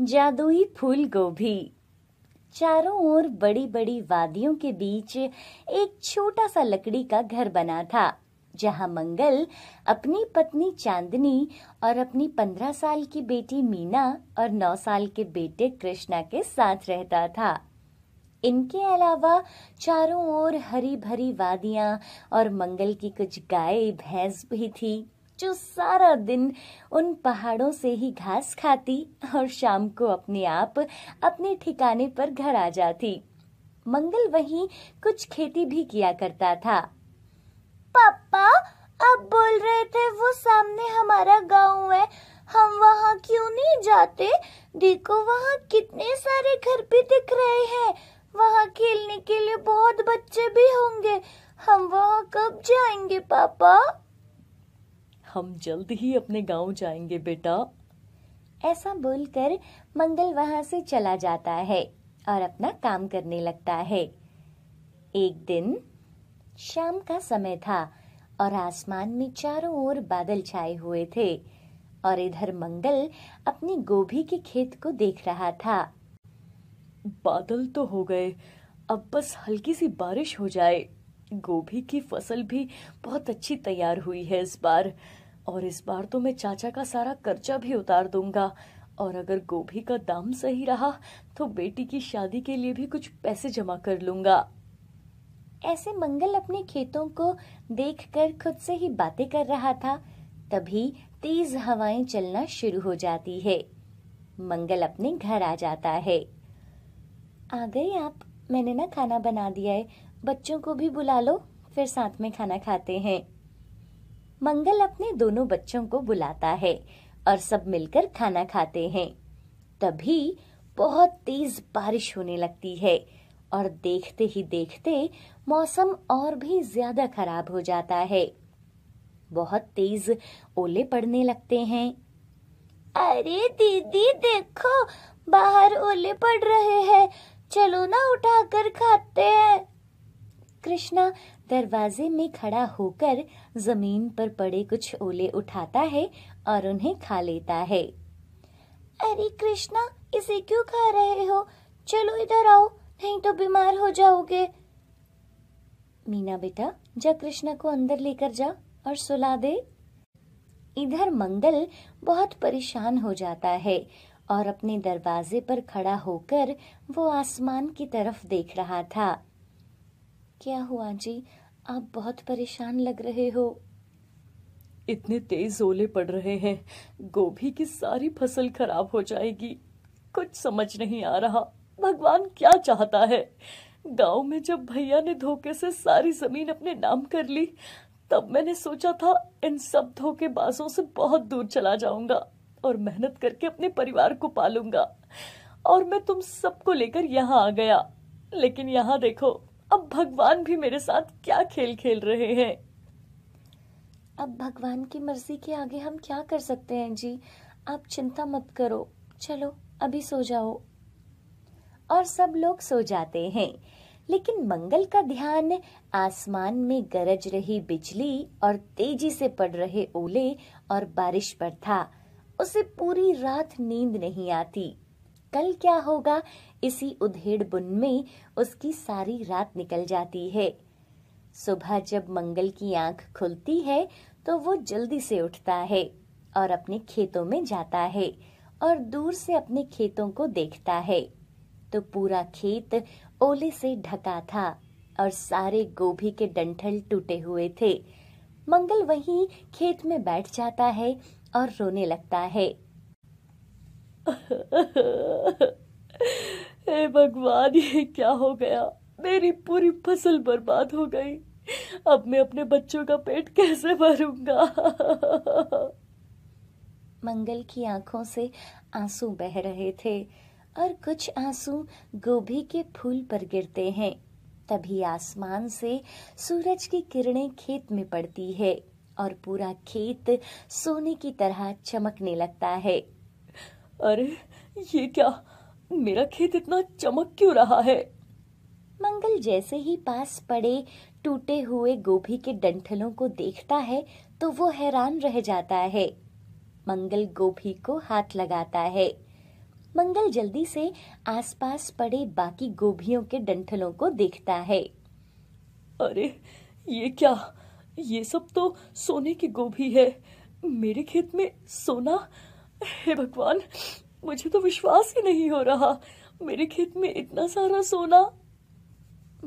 जादुई फूल गोभी चारों ओर बड़ी बड़ी वादियों के बीच एक छोटा सा लकड़ी का घर बना था जहां मंगल अपनी पत्नी चांदनी और अपनी पंद्रह साल की बेटी मीना और नौ साल के बेटे कृष्णा के साथ रहता था इनके अलावा चारों ओर हरी भरी वादियां और मंगल की कुछ गाय भैंस भी थी जो सारा दिन उन पहाड़ों से ही घास खाती और शाम को अपने आप अपने ठिकाने पर घर आ जाती मंगल वहीं कुछ खेती भी किया करता था पापा आप बोल रहे थे वो सामने हमारा गांव है हम वहाँ क्यों नहीं जाते देखो वहाँ कितने सारे घर भी दिख रहे हैं वहाँ खेलने के लिए बहुत बच्चे भी होंगे हम वहाँ कब जाएंगे पापा हम जल्द ही अपने गांव जाएंगे बेटा ऐसा बोलकर मंगल वहां से चला जाता है और अपना काम करने लगता है एक दिन शाम का समय था और आसमान में चारों ओर बादल छाए हुए थे और इधर मंगल अपनी गोभी के खेत को देख रहा था बादल तो हो गए अब बस हल्की सी बारिश हो जाए गोभी की फसल भी बहुत अच्छी तैयार हुई है इस बार और इस बार तो मैं चाचा का सारा कर्जा भी उतार दूंगा और अगर गोभी का दाम सही रहा तो बेटी की शादी के लिए भी कुछ पैसे जमा कर लूंगा ऐसे मंगल अपने खेतों को देखकर खुद से ही बातें कर रहा था तभी तेज हवाएं चलना शुरू हो जाती है मंगल अपने घर आ जाता है आ गए आप मैंने ना खाना बना दिया है बच्चों को भी बुला लो फिर साथ में खाना खाते हैं मंगल अपने दोनों बच्चों को बुलाता है और सब मिलकर खाना खाते हैं तभी बहुत तेज बारिश होने लगती है और देखते ही देखते मौसम और भी ज्यादा खराब हो जाता है बहुत तेज ओले पड़ने लगते हैं अरे दीदी देखो बाहर ओले पड़ रहे हैं चलो ना उठाकर खाते हैं कृष्णा दरवाजे में खड़ा होकर जमीन पर पड़े कुछ ओले उठाता है और उन्हें खा लेता है अरे कृष्णा इसे क्यों खा रहे हो चलो इधर आओ नहीं तो बीमार हो जाओगे मीना बेटा जा कृष्णा को अंदर लेकर जा और सुला दे इधर मंगल बहुत परेशान हो जाता है और अपने दरवाजे पर खड़ा होकर वो आसमान की तरफ देख रहा था क्या हुआ जी आप बहुत परेशान लग रहे हो इतने तेज ओले पड़ रहे हैं गोभी की सारी फसल खराब हो जाएगी कुछ समझ नहीं आ रहा भगवान क्या चाहता है गांव में जब भैया ने धोखे से सारी जमीन अपने नाम कर ली तब मैंने सोचा था इन सब धोखेबाजों से बहुत दूर चला जाऊंगा और मेहनत करके अपने परिवार को पालूंगा और मैं तुम सबको लेकर यहाँ आ गया लेकिन यहाँ देखो अब भगवान भी मेरे साथ क्या खेल खेल रहे हैं अब भगवान की मर्जी के आगे हम क्या कर सकते हैं जी आप चिंता मत करो चलो अभी सो जाओ और सब लोग सो जाते हैं लेकिन मंगल का ध्यान आसमान में गरज रही बिजली और तेजी से पड़ रहे ओले और बारिश पर था उसे पूरी रात नींद नहीं आती कल क्या होगा इसी उधेड़ बुन में उसकी सारी रात निकल जाती है सुबह जब मंगल की आंख खुलती है तो वो जल्दी से उठता है और अपने खेतों में जाता है और दूर से अपने खेतों को देखता है तो पूरा खेत ओले से ढका था और सारे गोभी के डंठल टूटे हुए थे मंगल वही खेत में बैठ जाता है और रोने लगता है हे भगवान ये क्या हो गया मेरी पूरी फसल बर्बाद हो गई अब मैं अपने बच्चों का पेट कैसे भरूंगा मंगल की आंखों से आंसू बह रहे थे और कुछ आंसू गोभी के फूल पर गिरते हैं तभी आसमान से सूरज की किरणें खेत में पड़ती है और पूरा खेत सोने की तरह चमकने लगता है अरे ये क्या मेरा खेत इतना चमक क्यों रहा है मंगल जैसे ही पास पड़े टूटे हुए गोभी के डंठलों को देखता है तो वो हैरान रह जाता है मंगल गोभी को हाथ लगाता है मंगल जल्दी से आसपास पड़े बाकी गोभियों के डंठलों को देखता है अरे ये क्या ये सब तो सोने की गोभी है मेरे खेत में सोना हे भगवान मुझे तो विश्वास ही नहीं हो रहा मेरे खेत में इतना सारा सोना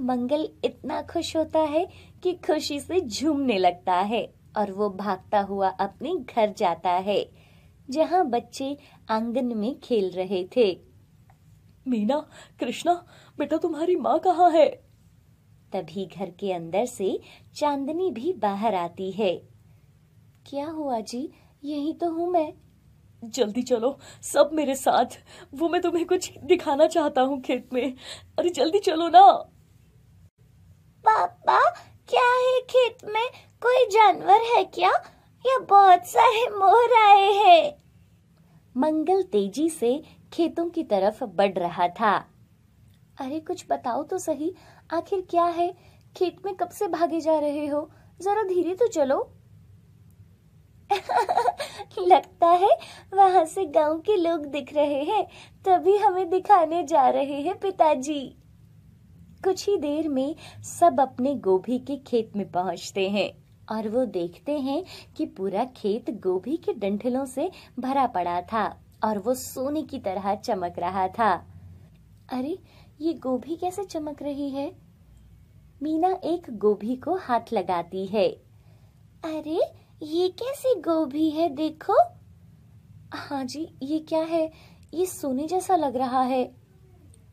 मंगल इतना खुश होता है कि खुशी से झूमने लगता है और वो भागता हुआ अपने घर जाता है जहाँ बच्चे आंगन में खेल रहे थे मीना कृष्णा बेटा तुम्हारी माँ कहाँ है तभी घर के अंदर से चांदनी भी बाहर आती है क्या हुआ जी यही तो हूँ मैं जल्दी चलो सब मेरे साथ वो मैं तुम्हें कुछ दिखाना चाहता हूँ खेत में अरे जल्दी चलो ना पापा क्या है खेत में कोई जानवर है क्या या बहुत सारे मोर आए हैं मंगल तेजी से खेतों की तरफ बढ़ रहा था अरे कुछ बताओ तो सही आखिर क्या है खेत में कब से भागे जा रहे हो जरा धीरे तो चलो लगता है वहाँ से गांव के लोग दिख रहे हैं तभी हमें दिखाने जा रहे हैं पिताजी कुछ ही देर में सब अपने गोभी के खेत में पहुँचते हैं और वो देखते हैं कि पूरा खेत गोभी के डंठलों से भरा पड़ा था और वो सोने की तरह चमक रहा था अरे ये गोभी कैसे चमक रही है मीना एक गोभी को हाथ लगाती है अरे ये कैसी गोभी है देखो हाँ जी ये क्या है ये सोने जैसा लग रहा है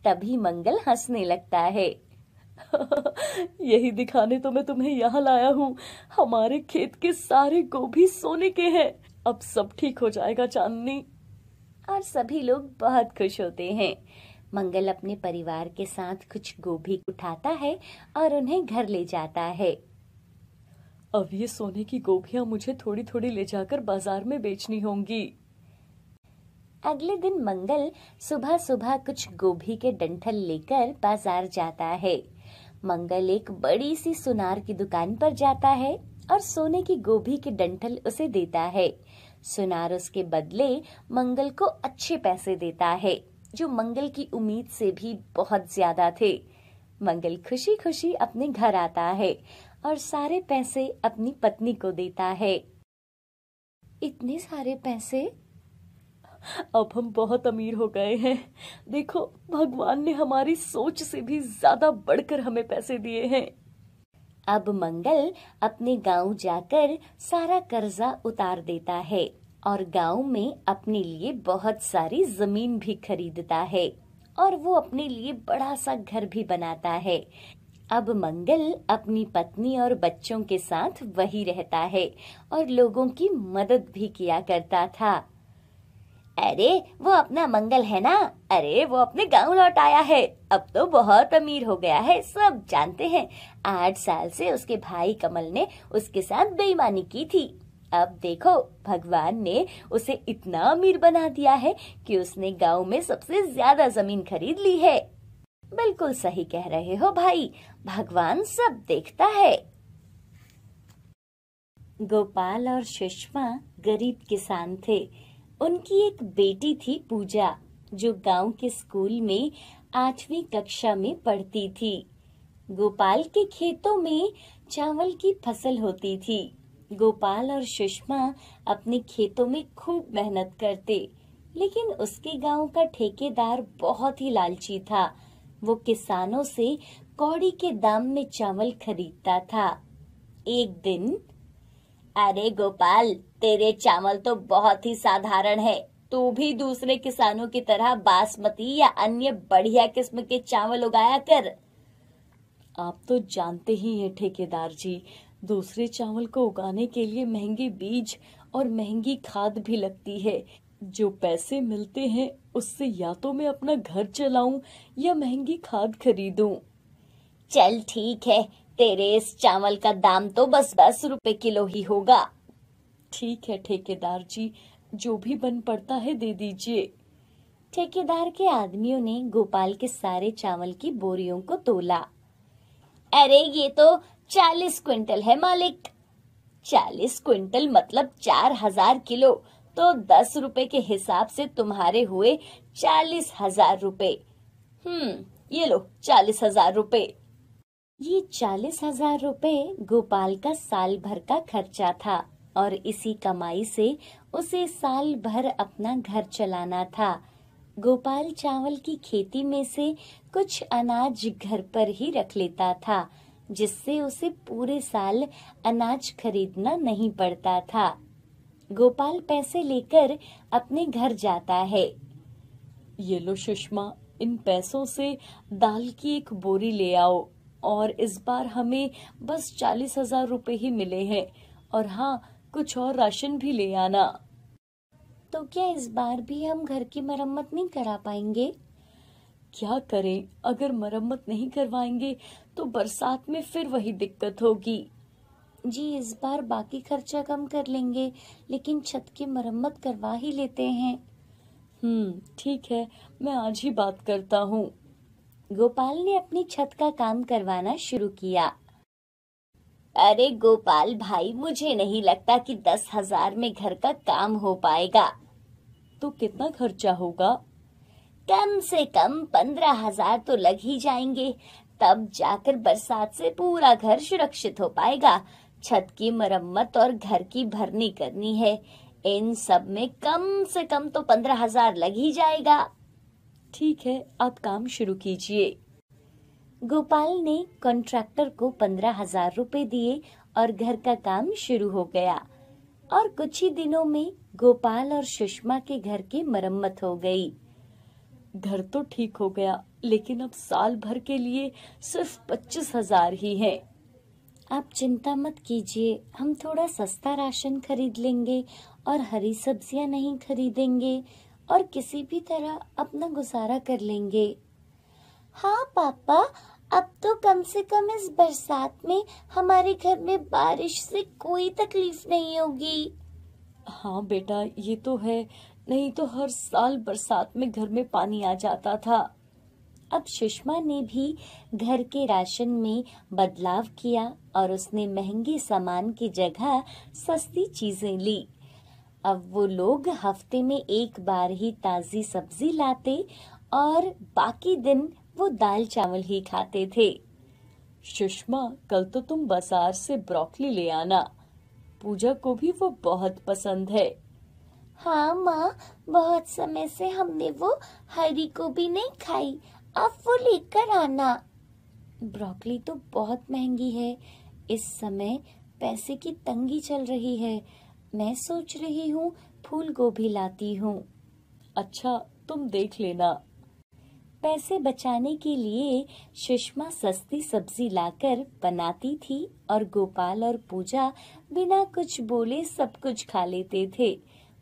तभी मंगल हंसने लगता है यही दिखाने तो मैं तुम्हें यहाँ लाया हूँ हमारे खेत के सारे गोभी सोने के हैं अब सब ठीक हो जाएगा चांदनी और सभी लोग बहुत खुश होते हैं मंगल अपने परिवार के साथ कुछ गोभी उठाता है और उन्हें घर ले जाता है अब ये सोने की गोभियां मुझे थोड़ी थोड़ी ले जाकर बाजार में बेचनी होंगी अगले दिन मंगल सुबह सुबह कुछ गोभी के डंठल लेकर बाजार जाता है मंगल एक बड़ी सी सुनार की दुकान पर जाता है और सोने की गोभी के डंठल उसे देता है सुनार उसके बदले मंगल को अच्छे पैसे देता है जो मंगल की उम्मीद से भी बहुत ज्यादा थे मंगल खुशी खुशी अपने घर आता है और सारे पैसे अपनी पत्नी को देता है इतने सारे पैसे अब हम बहुत अमीर हो गए हैं देखो भगवान ने हमारी सोच से भी ज्यादा बढ़कर हमें पैसे दिए हैं अब मंगल अपने गांव जाकर सारा कर्जा उतार देता है और गांव में अपने लिए बहुत सारी जमीन भी खरीदता है और वो अपने लिए बड़ा सा घर भी बनाता है अब मंगल अपनी पत्नी और बच्चों के साथ वही रहता है और लोगों की मदद भी किया करता था अरे वो अपना मंगल है ना अरे वो अपने गांव लौट आया है अब तो बहुत अमीर हो गया है सब जानते हैं आठ साल से उसके भाई कमल ने उसके साथ बेईमानी की थी अब देखो भगवान ने उसे इतना अमीर बना दिया है कि उसने गांव में सबसे ज्यादा जमीन खरीद ली है बिल्कुल सही कह रहे हो भाई भगवान सब देखता है गोपाल और सुषमा गरीब किसान थे उनकी एक बेटी थी पूजा जो गांव के स्कूल में आठवीं कक्षा में पढ़ती थी गोपाल के खेतों में चावल की फसल होती थी गोपाल और सुषमा अपने खेतों में खूब मेहनत करते लेकिन उसके गांव का ठेकेदार बहुत ही लालची था वो किसानों से कौड़ी के दाम में चावल खरीदता था एक दिन अरे गोपाल तेरे चावल तो बहुत ही साधारण है तू भी दूसरे किसानों की तरह बासमती या अन्य बढ़िया किस्म के चावल उगाया कर आप तो जानते ही हैं ठेकेदार जी दूसरे चावल को उगाने के लिए महंगे बीज और महंगी खाद भी लगती है जो पैसे मिलते हैं उससे या तो मैं अपना घर चलाऊं या महंगी खाद खरीदूं। चल ठीक है तेरे इस चावल का दाम तो बस दस रुपए किलो ही होगा ठीक है ठेकेदार जी जो भी बन पड़ता है दे दीजिए ठेकेदार के आदमियों ने गोपाल के सारे चावल की बोरियों को तोला अरे ये तो चालीस क्विंटल है मालिक चालीस क्विंटल मतलब चार हजार किलो तो दस रुपए के हिसाब से तुम्हारे हुए चालीस हजार रूपए हम्म ये लो चालीस हजार रूपए ये चालीस हजार रूपए गोपाल का साल भर का खर्चा था और इसी कमाई से उसे साल भर अपना घर चलाना था गोपाल चावल की खेती में से कुछ अनाज घर पर ही रख लेता था जिससे उसे पूरे साल अनाज खरीदना नहीं पड़ता था गोपाल पैसे लेकर अपने घर जाता है ये लो सुषमा इन पैसों से दाल की एक बोरी ले आओ और इस बार हमें बस चालीस हजार रूपए ही मिले हैं और हाँ कुछ और राशन भी ले आना तो क्या इस बार भी हम घर की मरम्मत नहीं करा पाएंगे क्या करें अगर मरम्मत नहीं करवाएंगे तो बरसात में फिर वही दिक्कत होगी जी इस बार बाकी खर्चा कम कर लेंगे लेकिन छत की मरम्मत करवा ही लेते हैं हम्म ठीक है मैं आज ही बात करता हूँ गोपाल ने अपनी छत का काम करवाना शुरू किया अरे गोपाल भाई मुझे नहीं लगता कि दस हजार में घर का काम हो पाएगा तो कितना खर्चा होगा कम से कम पंद्रह हजार तो लग ही जाएंगे तब जाकर बरसात से पूरा घर सुरक्षित हो पाएगा छत की मरम्मत और घर की भरनी करनी है इन सब में कम से कम तो पंद्रह हजार लग ही जाएगा ठीक है आप काम शुरू कीजिए गोपाल ने कॉन्ट्रैक्टर को पंद्रह हजार रूपए दिए और घर का काम शुरू हो गया और कुछ ही दिनों में गोपाल और सुषमा के घर की मरम्मत हो गई घर तो ठीक हो गया लेकिन अब साल भर के लिए सिर्फ पच्चीस हजार ही है आप चिंता मत कीजिए हम थोड़ा सस्ता राशन खरीद लेंगे और हरी सब्जियां नहीं खरीदेंगे और किसी भी तरह अपना गुजारा कर लेंगे हाँ पापा अब तो कम से कम इस बरसात में हमारे घर में बारिश से कोई तकलीफ नहीं होगी हाँ बेटा ये तो है नहीं तो हर साल बरसात में घर में पानी आ जाता था अब सुषमा ने भी घर के राशन में बदलाव किया और उसने महंगे सामान की जगह सस्ती चीज़ें ली अब वो लोग हफ्ते में एक बार ही ताज़ी सब्जी लाते और बाकी दिन वो दाल चावल ही खाते थे सुषमा कल तो तुम बाजार से ब्रोकली ले आना पूजा को भी वो बहुत पसंद है हाँ माँ बहुत समय से हमने वो हरी को भी नहीं खाई अब वो लेकर आना ब्रोकली तो बहुत महंगी है इस समय पैसे की तंगी चल रही है मैं सोच रही हूँ फूल गोभी लाती हूँ अच्छा तुम देख लेना पैसे बचाने के लिए सुषमा सस्ती सब्जी लाकर बनाती थी और गोपाल और पूजा बिना कुछ बोले सब कुछ खा लेते थे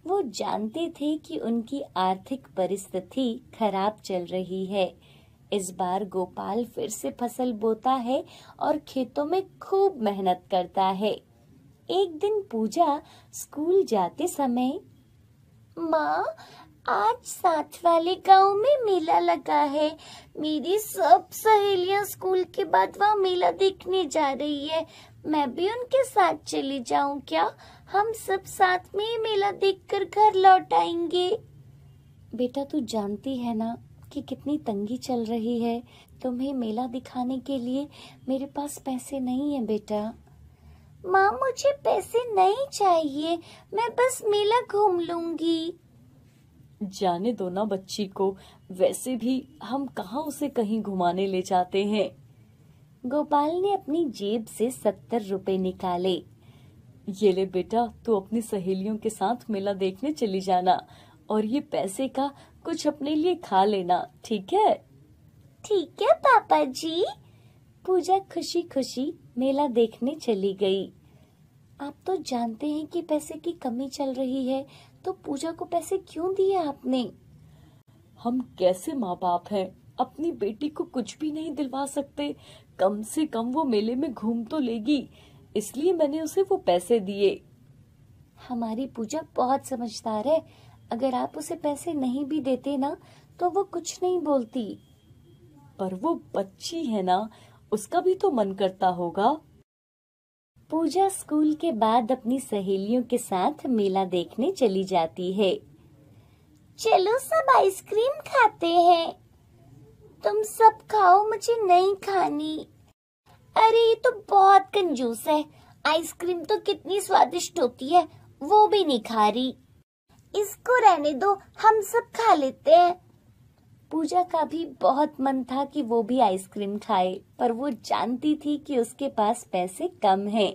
वो जानते थे कि उनकी आर्थिक परिस्थिति खराब चल रही है इस बार गोपाल फिर से फसल बोता है और खेतों में खूब मेहनत करता है एक दिन पूजा स्कूल जाते समय माँ आज साथ वाले गांव में मेला लगा है मेरी सब सहेलियां स्कूल के बाद वहाँ मेला देखने जा रही है मैं भी उनके साथ चली जाऊं क्या हम सब साथ में ही मेला देखकर घर लौट आएंगे बेटा तू जानती है ना कि कितनी तंगी चल रही है तुम्हें मेला दिखाने के लिए मेरे पास पैसे नहीं है बेटा माँ मुझे पैसे नहीं चाहिए मैं बस मेला घूम लूंगी जाने दो ना बच्ची को वैसे भी हम कहा उसे कहीं घुमाने ले जाते हैं गोपाल ने अपनी जेब से सत्तर रुपए निकाले ये ले बेटा तू अपनी सहेलियों के साथ मेला देखने चली जाना और ये पैसे का कुछ अपने लिए खा लेना ठीक है ठीक है पापा जी पूजा खुशी खुशी मेला देखने चली गई आप तो जानते हैं कि पैसे की कमी चल रही है तो पूजा को पैसे क्यों दिए आपने हम कैसे माँ बाप हैं अपनी बेटी को कुछ भी नहीं दिलवा सकते कम से कम वो मेले में घूम तो लेगी इसलिए मैंने उसे वो पैसे दिए हमारी पूजा बहुत समझदार है अगर आप उसे पैसे नहीं भी देते ना तो वो कुछ नहीं बोलती पर वो बच्ची है ना उसका भी तो मन करता होगा पूजा स्कूल के बाद अपनी सहेलियों के साथ मेला देखने चली जाती है चलो सब आइसक्रीम खाते हैं तुम सब खाओ मुझे नहीं खानी अरे ये तो बहुत कंजूस है आइसक्रीम तो कितनी स्वादिष्ट होती है वो भी नहीं खा रही इसको रहने दो हम सब खा लेते हैं पूजा का भी बहुत मन था कि वो भी आइसक्रीम खाए पर वो जानती थी कि उसके पास पैसे कम हैं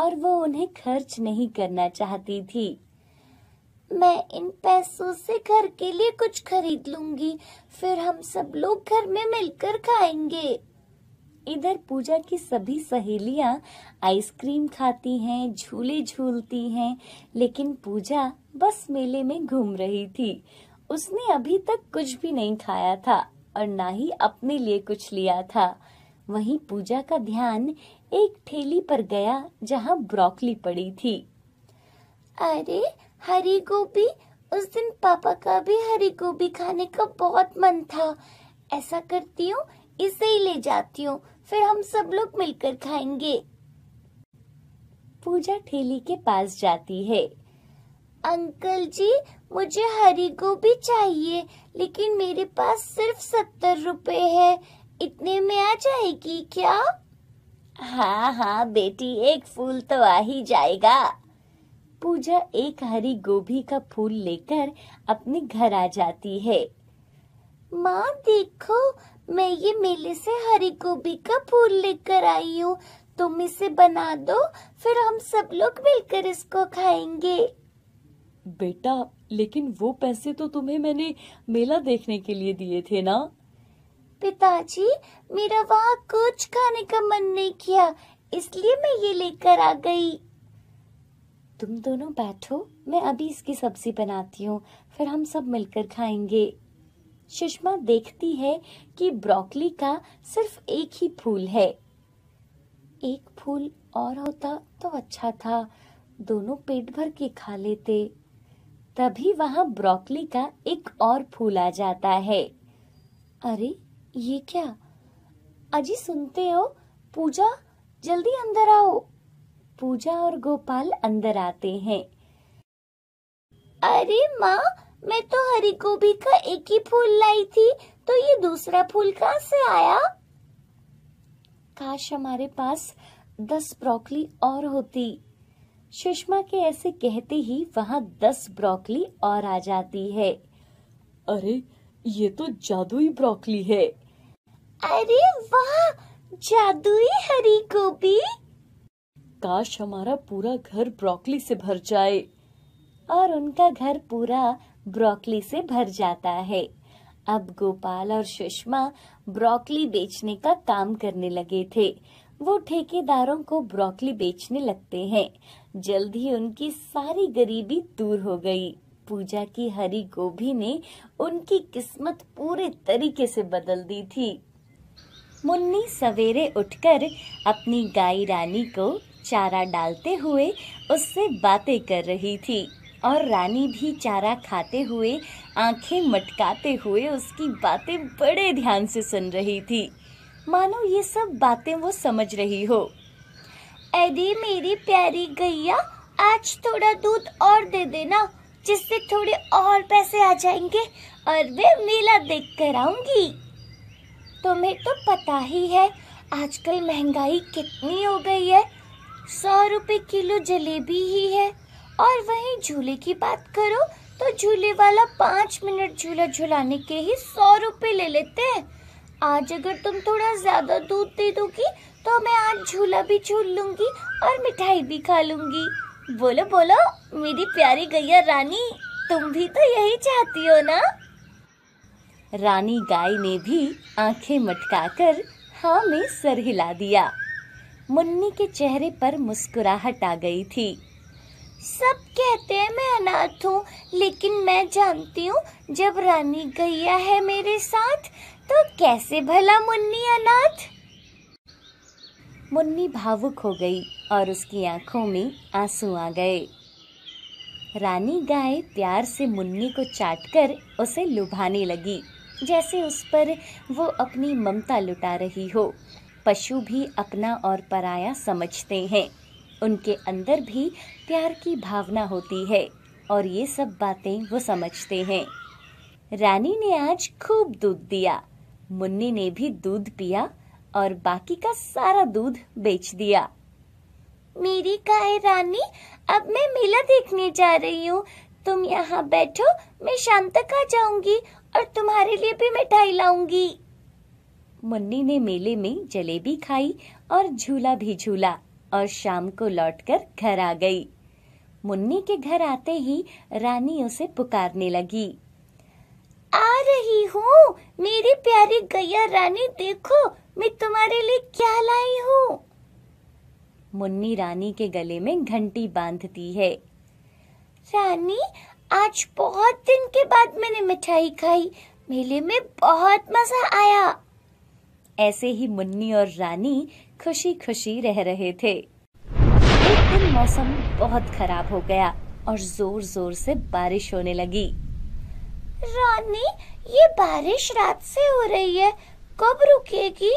और वो उन्हें खर्च नहीं करना चाहती थी मैं इन पैसों से घर के लिए कुछ खरीद लूंगी फिर हम सब लोग घर में मिलकर खाएंगे इधर पूजा की सभी सहेलियां आइसक्रीम खाती हैं झूले झूलती हैं लेकिन पूजा बस मेले में घूम रही थी उसने अभी तक कुछ भी नहीं खाया था और ना ही अपने लिए कुछ लिया था वहीं पूजा का ध्यान एक ठेली पर गया जहां ब्रोकली पड़ी थी अरे हरी गोभी उस दिन पापा का भी हरी गोभी खाने का बहुत मन था ऐसा करती हूँ इसे ही ले जाती हूँ फिर हम सब लोग मिलकर खाएंगे पूजा ठेली के पास जाती है अंकल जी मुझे हरी गोभी चाहिए लेकिन मेरे पास सिर्फ सत्तर रुपए है इतने में आ जाएगी क्या हाँ हाँ बेटी एक फूल तो आ ही जाएगा पूजा एक हरी गोभी का फूल लेकर अपने घर आ जाती है माँ देखो मैं ये मेले से हरी गोभी का फूल लेकर आई हूँ तुम इसे बना दो फिर हम सब लोग मिलकर इसको खाएंगे बेटा लेकिन वो पैसे तो तुम्हें मैंने मेला देखने के लिए दिए थे ना पिताजी मेरा वहाँ कुछ खाने का मन नहीं किया इसलिए मैं ये लेकर आ गई तुम दोनों बैठो मैं अभी इसकी सब्जी बनाती हूँ फिर हम सब मिलकर खाएंगे सुषमा देखती है कि ब्रोकली का सिर्फ एक ही फूल है एक फूल और होता तो अच्छा था दोनों पेट भर के खा लेते तभी वहाँ ब्रोकली का एक और फूल आ जाता है अरे ये क्या अजी सुनते हो पूजा जल्दी अंदर आओ पूजा और गोपाल अंदर आते हैं अरे माँ मैं तो हरी गोभी का एक ही फूल लाई थी तो ये दूसरा फूल कहाँ से आया काश हमारे पास दस ब्रोकली और होती सुषमा के ऐसे कहते ही वहाँ दस ब्रोकली और आ जाती है अरे ये तो जादुई ब्रोकली है अरे वाह जादुई हरी गोभी काश हमारा पूरा घर ब्रोकली से भर जाए और उनका घर पूरा ब्रोकली से भर जाता है अब गोपाल और सुषमा ब्रोकली बेचने का काम करने लगे थे वो ठेकेदारों को ब्रोकली बेचने लगते हैं जल्द ही उनकी सारी गरीबी दूर हो गई पूजा की हरी गोभी ने उनकी किस्मत पूरे तरीके से बदल दी थी मुन्नी सवेरे उठकर अपनी गाय रानी को चारा डालते हुए उससे बातें कर रही थी और रानी भी चारा खाते हुए आंखें मटकाते हुए उसकी बातें बड़े ध्यान से सुन रही थी मानो ये सब बातें वो समझ रही हो अरे मेरी प्यारी गैया आज थोड़ा दूध और दे देना जिससे थोड़े और पैसे आ जाएंगे और वे मेला देख कर आऊंगी तुम्हें तो पता ही है आजकल महंगाई कितनी हो गई है सौ रुपए किलो जलेबी ही है और वहीं झूले की बात करो तो झूले वाला पाँच मिनट झूला झुलाने के ही सौ रुपए ले लेते हैं आज अगर तुम थोड़ा ज्यादा दूध दे दोगी तो मैं आज झूला भी झूल लूंगी और मिठाई भी खा लूंगी बोलो बोलो मेरी प्यारी गैया रानी तुम भी तो यही चाहती हो ना रानी गाय ने भी आंखें मटकाकर हाँ में सर हिला दिया मुन्नी के चेहरे पर मुस्कुराहट आ गई थी सब कहते हैं मैं अनाथ हूँ लेकिन मैं जानती हूँ जब रानी गैया है मेरे साथ तो कैसे भला मुन्नी अनाथ मुन्नी भावुक हो गई और उसकी आंखों में आंसू आ गए रानी गाय प्यार से मुन्नी को चाटकर उसे लुभाने लगी जैसे उस पर वो अपनी ममता लुटा रही हो पशु भी अपना और पराया समझते हैं उनके अंदर भी प्यार की भावना होती है और ये सब बातें वो समझते हैं रानी ने आज खूब दूध दिया मुन्नी ने भी दूध पिया और बाकी का सारा दूध बेच दिया मेरी गाय रानी अब मैं मेला देखने जा रही हूँ तुम यहाँ बैठो मैं शाम तक आ जाऊंगी और तुम्हारे लिए भी मिठाई लाऊंगी मुन्नी ने मेले में जलेबी खाई और झूला भी झूला और शाम को लौटकर घर आ गई मुन्नी के घर आते ही रानी उसे पुकारने लगी आ रही हूँ मेरी प्यारी गैया रानी देखो मैं तुम्हारे लिए क्या लाई हूँ मुन्नी रानी के गले में घंटी बांधती है रानी आज बहुत दिन के बाद मैंने मिठाई खाई मेले में बहुत मजा आया ऐसे ही मुन्नी और रानी खुशी खुशी रह रहे थे एक दिन मौसम बहुत खराब हो गया और जोर जोर से बारिश होने लगी रानी ये बारिश रात से हो रही है कब रुकेगी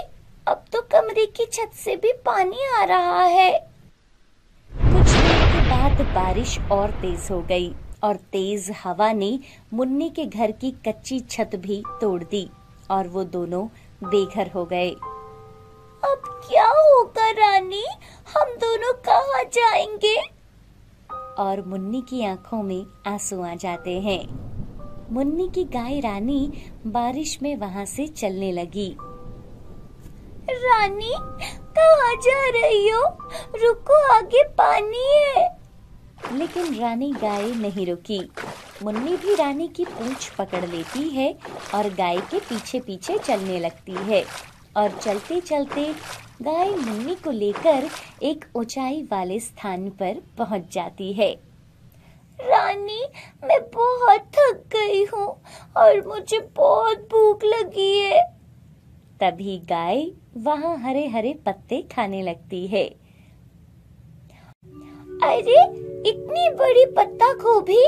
अब तो कमरे की छत से भी पानी आ रहा है कुछ देर के बाद बारिश और तेज हो गई और तेज हवा ने मुन्नी के घर की कच्ची छत भी तोड़ दी और वो दोनों बेघर हो गए अब क्या होगा रानी हम दोनों कहाँ जाएंगे और मुन्नी की आंखों में आंसू आ जाते हैं मुन्नी की गाय रानी बारिश में वहाँ से चलने लगी रानी कहा जा रही हो रुको आगे पानी है लेकिन रानी गाय नहीं रुकी मुन्नी भी रानी की पूंछ पकड़ लेती है और गाय के पीछे पीछे चलने लगती है और चलते चलते गाय मुन्नी को लेकर एक ऊंचाई वाले स्थान पर पहुंच जाती है रानी मैं बहुत थक गई हूँ और मुझे बहुत भूख लगी है तभी गाय वहाँ हरे हरे पत्ते खाने लगती है अरे इतनी बड़ी पत्ता गोभी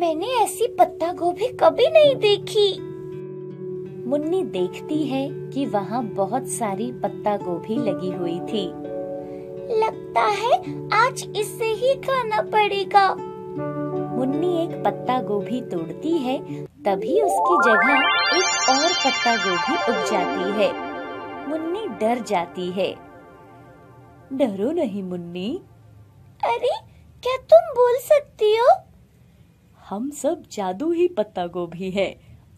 मैंने ऐसी पत्ता गोभी कभी नहीं देखी मुन्नी देखती है कि वहाँ बहुत सारी पत्ता गोभी लगी हुई थी लगता है आज इससे ही खाना पड़ेगा मुन्नी एक पत्ता गोभी तोड़ती है तभी उसकी जगह एक और पत्ता गोभी उग जाती है मुन्नी डर जाती है डरो नहीं मुन्नी अरे क्या तुम बोल सकती हो हम सब जादू ही पत्ता गोभी है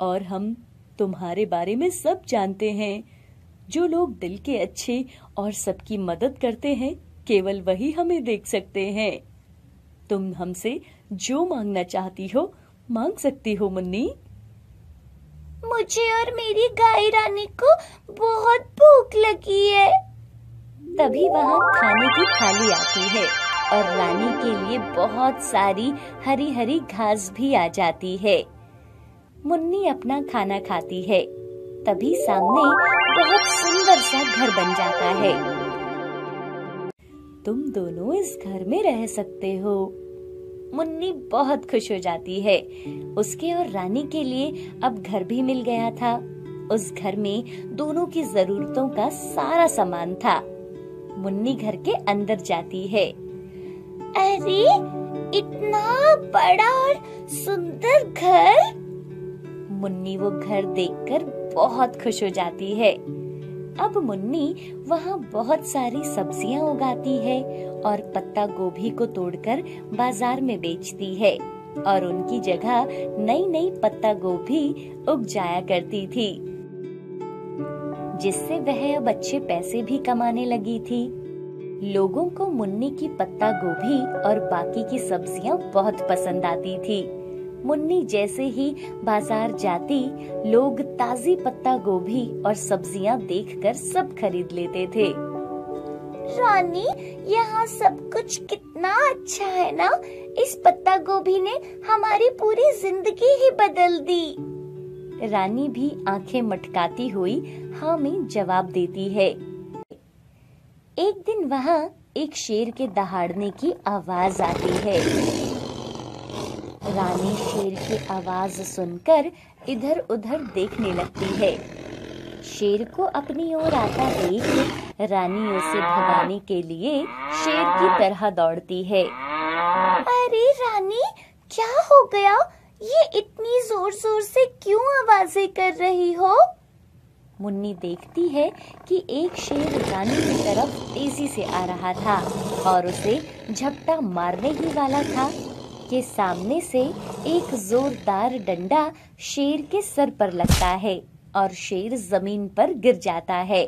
और हम तुम्हारे बारे में सब जानते हैं जो लोग दिल के अच्छे और सबकी मदद करते हैं केवल वही हमें देख सकते हैं तुम हमसे जो मांगना चाहती हो मांग सकती हो मुन्नी मुझे और मेरी गाय रानी को बहुत भूख लगी है तभी वहाँ खाने की थाली आती है और रानी के लिए बहुत सारी हरी हरी घास भी आ जाती है मुन्नी अपना खाना खाती है तभी सामने बहुत सुंदर सा घर बन जाता है तुम दोनों इस घर में रह सकते हो मुन्नी बहुत खुश हो जाती है उसके और रानी के लिए अब घर भी मिल गया था उस घर में दोनों की जरूरतों का सारा सामान था मुन्नी घर के अंदर जाती है अरे इतना बड़ा और सुंदर घर मुन्नी वो घर देखकर बहुत खुश हो जाती है अब मुन्नी वहाँ बहुत सारी सब्जियाँ उगाती है और पत्ता गोभी को तोड़कर बाजार में बेचती है और उनकी जगह नई नई पत्ता गोभी उग जाया करती थी जिससे वह अब अच्छे पैसे भी कमाने लगी थी लोगों को मुन्नी की पत्ता गोभी और बाकी की सब्जियाँ बहुत पसंद आती थी मुन्नी जैसे ही बाजार जाती लोग ताजी पत्ता गोभी और सब्जियां देखकर सब खरीद लेते थे रानी यहाँ सब कुछ कितना अच्छा है ना? इस पत्ता गोभी ने हमारी पूरी जिंदगी ही बदल दी रानी भी आंखें मटकाती हुई हाँ में जवाब देती है एक दिन वहाँ एक शेर के दहाड़ने की आवाज आती है रानी शेर की आवाज सुनकर इधर उधर देखने लगती है शेर को अपनी ओर आता देख रानी उसे भगाने के लिए शेर की तरह दौड़ती है अरे रानी क्या हो गया ये इतनी जोर जोर से क्यों आवाजें कर रही हो मुन्नी देखती है कि एक शेर रानी की तरफ तेजी से आ रहा था और उसे झपटा मारने ही वाला था के सामने से एक जोरदार डंडा शेर के सर पर लगता है और शेर जमीन पर गिर जाता है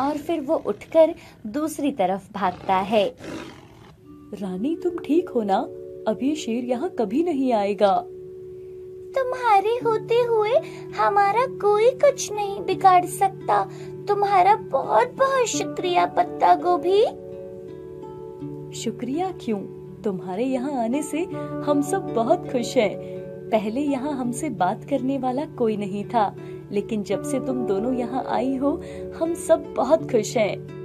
और फिर वो उठकर दूसरी तरफ भागता है रानी तुम ठीक हो ना अब ये शेर यहाँ कभी नहीं आएगा तुम्हारे होते हुए हमारा कोई कुछ नहीं बिगाड़ सकता तुम्हारा बहुत बहुत शुक्रिया पत्ता गोभी शुक्रिया क्यों तुम्हारे यहाँ आने से हम सब बहुत खुश हैं। पहले यहाँ हमसे बात करने वाला कोई नहीं था लेकिन जब से तुम दोनों यहाँ आई हो हम सब बहुत खुश हैं।